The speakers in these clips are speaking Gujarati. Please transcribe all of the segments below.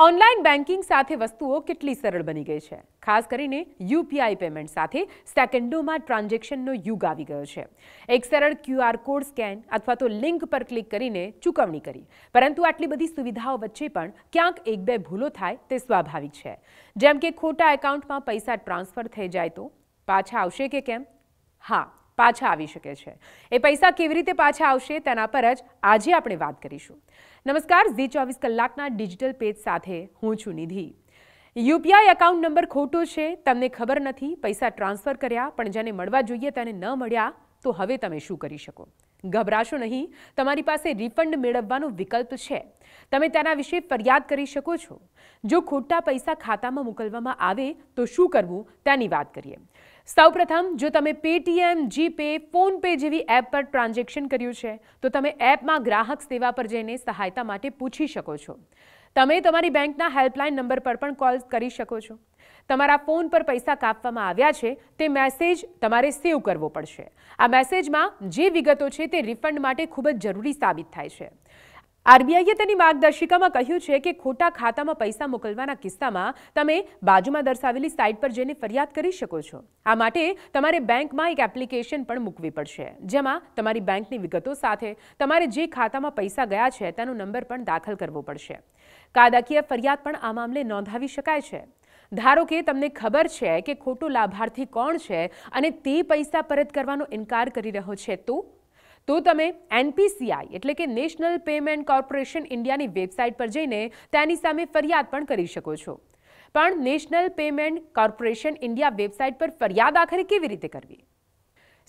ઓનલાઈન બેન્કિંગ સાથે વસ્તુઓ કેટલી સરળ બની ગઈ છે ખાસ કરીને યુપીઆઈ પેમેન્ટ સાથે સેકન્ડોમાં ટ્રાન્ઝેક્શનનો યુગ આવી ગયો છે એક સરળ ક્યુઆર કોડ સ્કેન અથવા તો લિંક પર ક્લિક કરીને ચૂકવણી કરી પરંતુ આટલી બધી સુવિધાઓ વચ્ચે પણ ક્યાંક એક બે ભૂલો થાય તે સ્વાભાવિક છે જેમ કે ખોટા એકાઉન્ટમાં પૈસા ટ્રાન્સફર થઈ જાય તો પાછા આવશે કે કેમ હા પાછા આવી શકે છે એ પૈસા કેવી રીતે પાછા આવશે તેના પર જ આજે આપણે વાત કરીશું નમસ્કાર ઝી ચોવીસ કલાકના ડિજિટલ પેજ સાથે હું છું નિધિ યુપીઆઈ એકાઉન્ટ નંબર ખોટો છે તમને ખબર નથી પૈસા ટ્રાન્સફર કર્યા પણ જેને મળવા જોઈએ તેને ન મળ્યા તો હવે તમે શું કરી શકો ગભરાશો નહીં તમારી પાસે રિફંડ મેળવવાનો વિકલ્પ છે તમે તેના વિશે ફરિયાદ કરી શકો છો જો ખોટા પૈસા ખાતામાં મોકલવામાં આવે તો શું કરવું તેની વાત કરીએ સૌપ્રથમ જો તમે પેટીએમ જીપે ફોનપે જેવી એપ પર ટ્રાન્ઝેક્શન કર્યું છે તો તમે એપમાં ગ્રાહક સેવા પર જઈને સહાયતા માટે પૂછી શકો છો તમે તમારી બેંકના હેલ્પલાઇન નંબર પર પણ કોલ કરી શકો છો તમારા ફોન પર પૈસા કાપવામાં આવ્યા છે તે મેસેજ તમારે સેવ કરવો પડશે આ મેસેજમાં જે વિગતો છે તે રિફંડ માટે ખૂબ જ જરૂરી સાબિત થાય છે આરબીઆઈએ તેની માર્ગદર્શિકામાં કહ્યું છે કે ખોટા ખાતામાં પૈસા મોકલવાના કિસ્સામાં તમે બાજુમાં દર્શાવેલી સાઇટ પર જઈને ફરિયાદ કરી શકો છો આ માટે તમારે બેંકમાં એક એપ્લિકેશન પણ મૂકવી પડશે જેમાં તમારી બેંકની વિગતો સાથે તમારે જે ખાતામાં પૈસા ગયા છે તેનો નંબર પણ દાખલ કરવો પડશે કાયદાકીય ફરિયાદ પણ આ મામલે નોંધાવી શકાય છે ધારો કે તમને ખબર છે કે ખોટો લાભાર્થી કોણ છે અને તે પૈસા પરત કરવાનો ઇનકાર કરી રહ્યો છે તો તો તમે એનપીસીઆઈ એટલે કે નેશનલ પેમેન્ટ કોર્પોરેશન ઇન્ડિયાની વેબસાઇટ પર જઈને તેની સામે ફરિયાદ પણ કરી શકો છો પણ national payment corporation India website પર ફરિયાદ આખરે કેવી રીતે કરવી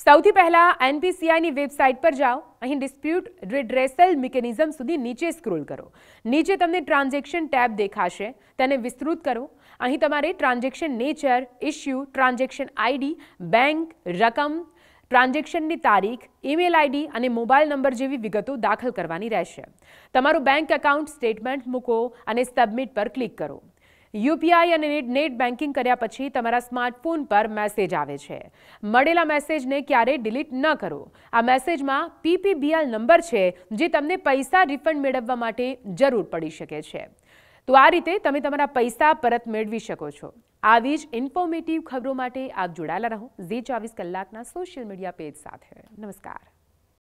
સૌથી પહેલાં એનપીસીઆઈની વેબસાઇટ પર જાઓ અહીં ડિસ્પ્યુટ રિડ્રેસલ મિકેનિઝમ સુધી નીચે સ્ક્રોલ કરો નીચે તમને ટ્રાન્ઝેક્શન ટેબ દેખાશે તેને વિસ્તૃત કરો અહીં તમારે transaction nature issue transaction ID bank રકમ ટ્રાન્ઝેક્શનની તારીખ ઈમેલ આઈડી અને મોબાઈલ નંબર જેવી વિગતો દાખલ કરવાની રહેશે તમારું બેંક એકાઉન્ટ સ્ટેટમેન્ટ મૂકો અને સબમિટ પર ક્લિક કરો યુપીઆઈ અને નેટ બેન્કિંગ કર્યા પછી તમારા સ્માર્ટફોન પર મેસેજ આવે છે મળેલા મેસેજને ક્યારેય ડિલીટ ન કરો આ મેસેજમાં પીપીબીઆર નંબર છે જે તમને પૈસા રિફંડ મેળવવા માટે જરૂર પડી શકે છે તો આ રીતે તમે તમારા પૈસા પરત મેળવી શકો છો આવી જ ઇન્ફોર્મેટિવ ખબરો માટે આપ જોડાયેલા રહો ઝી ચોવીસ કલાકના સોશિયલ મીડિયા પેજ સાથે નમસ્કાર